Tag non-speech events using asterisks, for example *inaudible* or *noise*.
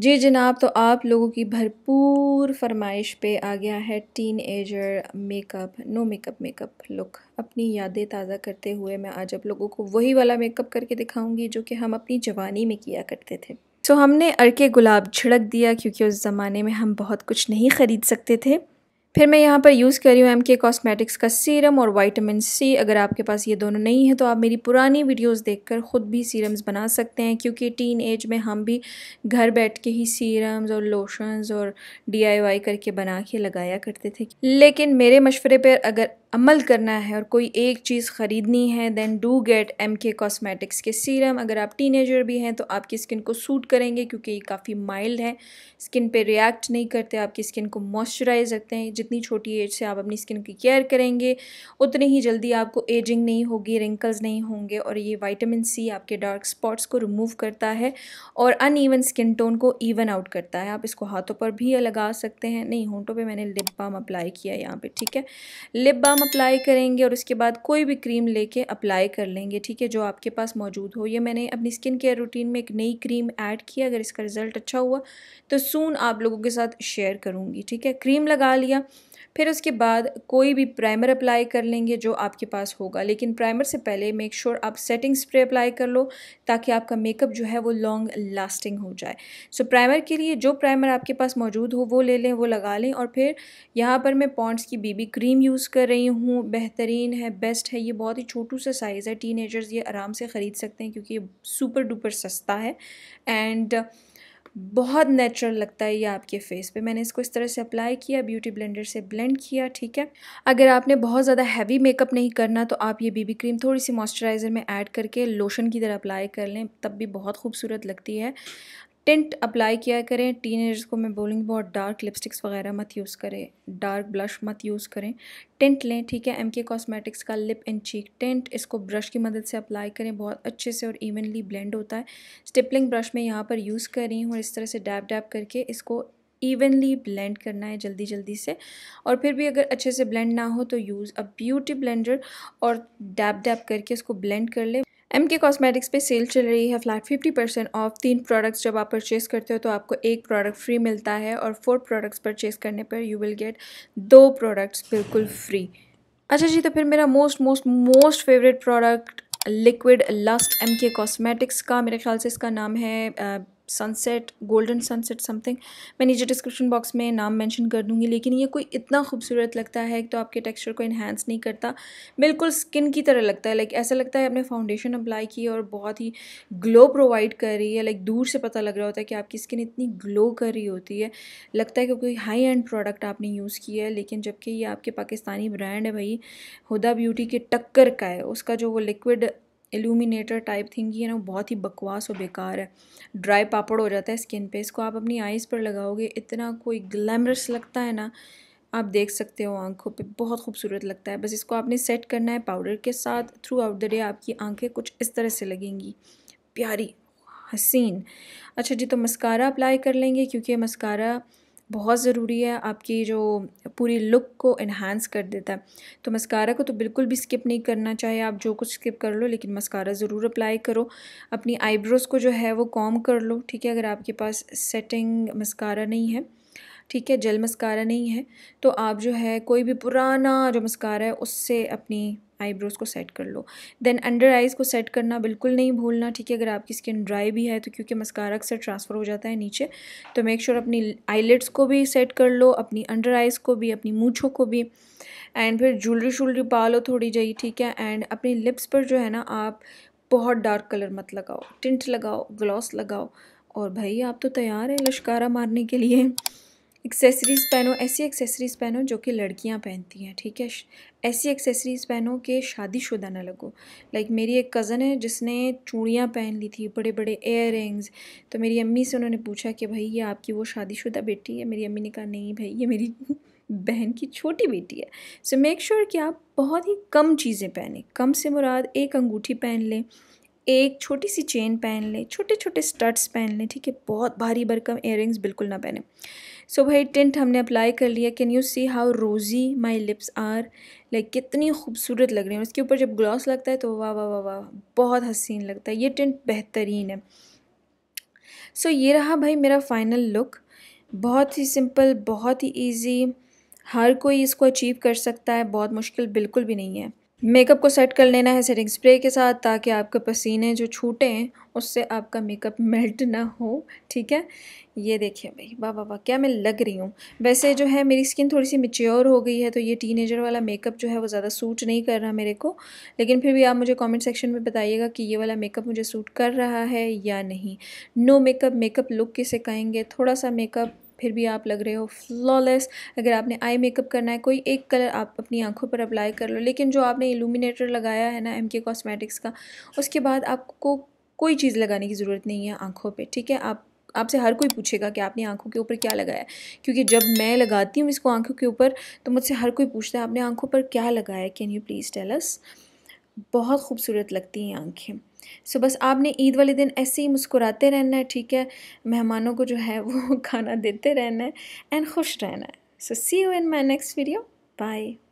जी जनाब तो आप लोगों की भरपूर फरमाइश पे आ गया है teenager makeup no makeup makeup look अपनी यादें ताज़ा करते हुए मैं आज आप लोगों को वही वाला मेकअप करके दिखाऊंगी जो कि हम अपनी जवानी में किया करते थे तो हमने अरके गुलाब छिड़क दिया क्योंकि उस ज़माने में हम बहुत कुछ नहीं ख़रीद सकते थे फिर मैं यहाँ पर यूज़ कर रही हूँ एम के कॉस्मेटिक्स का सीरम और वाइटामिन सी अगर आपके पास ये दोनों नहीं है तो आप मेरी पुरानी वीडियोस देखकर ख़ुद भी सीरम्स बना सकते हैं क्योंकि टीन एज में हम भी घर बैठ के ही सीरम्स और लोशंस और डीआईवाई करके बना के लगाया करते थे लेकिन मेरे मशवरे पर अगर अमल करना है और कोई एक चीज़ ख़रीदनी है then do get M K cosmetics के सीरम अगर आप टीनेजर भी हैं तो आपकी स्किन को सूट करेंगे क्योंकि ये काफ़ी माइल्ड है स्किन पे रिएक्ट नहीं करते आपकी स्किन को मॉइस्चराइज रखते हैं जितनी छोटी एज से आप अपनी स्किन की केयर करेंगे उतनी ही जल्दी आपको एजिंग नहीं होगी रिंकल्स नहीं होंगे और ये वाइटामिन सी आपके डार्क स्पॉट्स को रिमूव करता है और ईवन स्किन टोन को ईवन आउट करता है आप इसको हाथों पर भी लगा सकते हैं नहीं होंटों पर मैंने लिप बाम अप्लाई किया यहाँ पर ठीक है लिप बाम अप्लाई करेंगे और उसके बाद कोई भी क्रीम लेके अप्लाई कर लेंगे ठीक है जो आपके पास मौजूद हो ये मैंने अपनी स्किन केयर रूटीन में एक नई क्रीम ऐड की अगर इसका रिज़ल्ट अच्छा हुआ तो सून आप लोगों के साथ शेयर करूँगी ठीक है क्रीम लगा लिया फिर उसके बाद कोई भी प्राइमर अप्लाई कर लेंगे जो आपके पास होगा लेकिन प्राइमर से पहले मेक श्योर sure आप सेटिंग स्प्रे अप्लाई कर लो ताकि आपका मेकअप जो है वो लॉन्ग लास्टिंग हो जाए सो so, प्राइमर के लिए जो प्राइमर आपके पास मौजूद हो वो ले लें वो लगा लें और फिर यहाँ पर मैं पॉन्ट्स की बीबी क्रीम यूज़ कर रही हूँ बेहतरीन है बेस्ट है ये बहुत ही छोटू सा साइज़ है टीन ये आराम से ख़रीद सकते हैं क्योंकि ये सुपर डुपर सस्ता है एंड बहुत नेचुरल लगता है ये आपके फेस पे मैंने इसको इस तरह से अप्लाई किया ब्यूटी ब्लेंडर से ब्लेंड किया ठीक है अगर आपने बहुत ज़्यादा हैवी मेकअप नहीं करना तो आप ये बीबी क्रीम थोड़ी सी मॉइस्चराइज़र में ऐड करके लोशन की तरह अप्लाई कर लें तब भी बहुत खूबसूरत लगती है टेंट अप्लाई किया करें टीनेजर्स को मैं बोलूँगी बहुत डार्क लिपस्टिक्स वगैरह मत यूज़ करें डार्क ब्लश मत यूज़ करें टेंट लें ठीक है एम के कॉस्मेटिक्स का लिप एंड चीक टेंट इसको ब्रश की मदद से अप्लाई करें बहुत अच्छे से और इवनली ब्लेंड होता है स्टिपलिंग ब्रश मैं यहाँ पर यूज़ कर रही हूँ और इस तरह से डैप डैप करके इसको इवनली ब्लेंड करना है जल्दी जल्दी से और फिर भी अगर अच्छे से ब्लेंड ना हो तो यूज़ अ ब्यूटी ब्लेंडर और डैप डैप करके इसको ब्लेंड कर लें एम के कॉस्मेटिक्स पे सेल चल रही है फ्लैट फिफ्टी परसेंट ऑफ तीन प्रोडक्ट्स जब आप परचेज़ करते हो तो आपको एक प्रोडक्ट फ्री मिलता है और फोर प्रोडक्ट्स परचेज़ करने पर यू विल गेट दो प्रोडक्ट्स बिल्कुल फ्री अच्छा जी तो फिर मेरा most most most favourite product liquid lust M K cosmetics का मेरे ख्याल से इसका नाम है सनसेट गोल्डन सनसेट समथिंग मैं नीचे डिस्क्रिप्शन बॉक्स में नाम मेंशन कर दूंगी लेकिन ये कोई इतना खूबसूरत लगता है तो आपके टेक्सचर को इन्हेंस नहीं करता बिल्कुल स्किन की तरह लगता है लाइक ऐसा लगता है आपने फाउंडेशन अप्लाई की और बहुत ही ग्लो प्रोवाइड कर रही है लाइक दूर से पता लग रहा होता है कि आपकी स्किन इतनी ग्लो कर रही होती है लगता है कि कोई हाई एंड प्रोडक्ट आपने यूज़ किया है लेकिन जबकि ये आपके पाकिस्तानी ब्रांड है भाई हुदा ब्यूटी के टक्कर का है उसका जो वो लिक्विड एल्यूमिनेटर टाइप थिंग ये ना बहुत ही बकवास और बेकार है ड्राई पापड़ हो जाता है स्किन पे इसको आप अपनी आइज़ पर लगाओगे इतना कोई ग्लैमरस लगता है ना आप देख सकते हो आंखों पे बहुत खूबसूरत लगता है बस इसको आपने सेट करना है पाउडर के साथ थ्रू आउट द डे आपकी आंखें कुछ इस तरह से लगेंगी प्यारी हसीन अच्छा जी तो मस्कारा अप्लाई कर लेंगे क्योंकि मस्कारा बहुत ज़रूरी है आपकी जो पूरी लुक को इन्हांस कर देता है तो मस्कारा को तो बिल्कुल भी स्किप नहीं करना चाहिए आप जो कुछ स्किप कर लो लेकिन मस्कारा ज़रूर अप्लाई करो अपनी आईब्रोज़ को जो है वो कॉम कर लो ठीक है अगर आपके पास सेटिंग मस्कारा नहीं है ठीक है जेल मस्कारा नहीं है तो आप जो है कोई भी पुराना जो मस्कारा है उससे अपनी आईब्रोज़ को सेट कर लो देन अंडर आइज़ को सेट करना बिल्कुल नहीं भूलना ठीक है अगर आपकी स्किन ड्राई भी है तो क्योंकि मस्कारा अक्सर ट्रांसफ़र हो जाता है नीचे तो मेक श्योर sure अपनी आईलेट्स को भी सेट कर लो अपनी अंडर आइज़ को भी अपनी मूँछों को भी एंड फिर ज्वेलरी शुलरी पा लो थोड़ी जी ठीक है एंड अपनी लिप्स पर जो है ना आप बहुत डार्क कलर मत लगाओ टिंट लगाओ ग्लॉस लगाओ और भाई आप तो तैयार हैं लश्कारा मारने के लिए एक्सेसरीज़ पहनो ऐसी एक्सेसरीज़ पहनो जो कि लड़कियां पहनती हैं ठीक है ऐसी एक्सेसरीज़ पहनो कि शादीशुदा ना लगो लाइक like, मेरी एक कज़न है जिसने चूड़ियाँ पहन ली थी बड़े बड़े एयर तो मेरी अम्मी से उन्होंने पूछा कि भाई ये आपकी वो शादीशुदा बेटी है मेरी अम्मी ने कहा नहीं भाई ये मेरी *laughs* बहन की छोटी बेटी है सो मेक श्योर कि आप बहुत ही कम चीज़ें पहने कम से मुराद एक अंगूठी पहन लें एक छोटी सी चेन पहन लें छोटे छोटे स्टड्स पहन लें ठीक है बहुत भारी भरकम एयर बिल्कुल ना पहने सो so भाई टेंट हमने अप्लाई कर लिया कैन यू सी हाउ रोज़ी माई लिप्स आर लाइक कितनी खूबसूरत लग रही है उसके ऊपर जब ग्लॉस लगता है तो वाह वाह वाह वाह बहुत हसीन लगता है ये टेंट बेहतरीन है सो so, ये रहा भाई मेरा फ़ाइनल लुक बहुत ही सिंपल बहुत ही ईजी हर कोई इसको अचीव कर सकता है बहुत मुश्किल बिल्कुल भी नहीं है मेकअप को सेट कर लेना है सेटिंग स्प्रे के साथ ताकि आपके पसीने जो छूटे हैं उससे आपका मेकअप मेल्ट ना हो ठीक है ये देखिए भाई वाह वाह वाह क्या मैं लग रही हूँ वैसे जो है मेरी स्किन थोड़ी सी मिच्योर हो गई है तो ये टीनेजर वाला मेकअप जो है वो ज़्यादा सूट नहीं कर रहा मेरे को लेकिन फिर भी आप मुझे कमेंट सेक्शन में बताइएगा कि ये वाला मेकअप मुझे सूट कर रहा है या नहीं नो मेकअप मेकअप लुक किसे कहेंगे थोड़ा सा मेकअप फिर भी आप लग रहे हो फ्लॉलेस अगर आपने आई मेकअप करना है कोई एक कलर आप अपनी आंखों पर अप्लाई कर लो लेकिन जो आपने इल्यूमिनेटर लगाया है ना एम के कॉस्मेटिक्स का उसके बाद आपको कोई चीज़ लगाने की ज़रूरत नहीं है आँखों पर ठीक है आप आपसे हर कोई पूछेगा कि आपने आंखों के ऊपर क्या लगाया क्योंकि जब मैं लगाती हूँ इसको आंखों के ऊपर तो मुझसे हर कोई पूछता है आपने आंखों पर क्या लगाया can you please tell us बहुत खूबसूरत लगती हैं आंखें सो बस आपने ईद वाले दिन ऐसे ही मुस्कुराते रहना है ठीक है मेहमानों को जो है वो *laughs* खाना देते रहना है एंड खुश रहना है so see you in my next video bye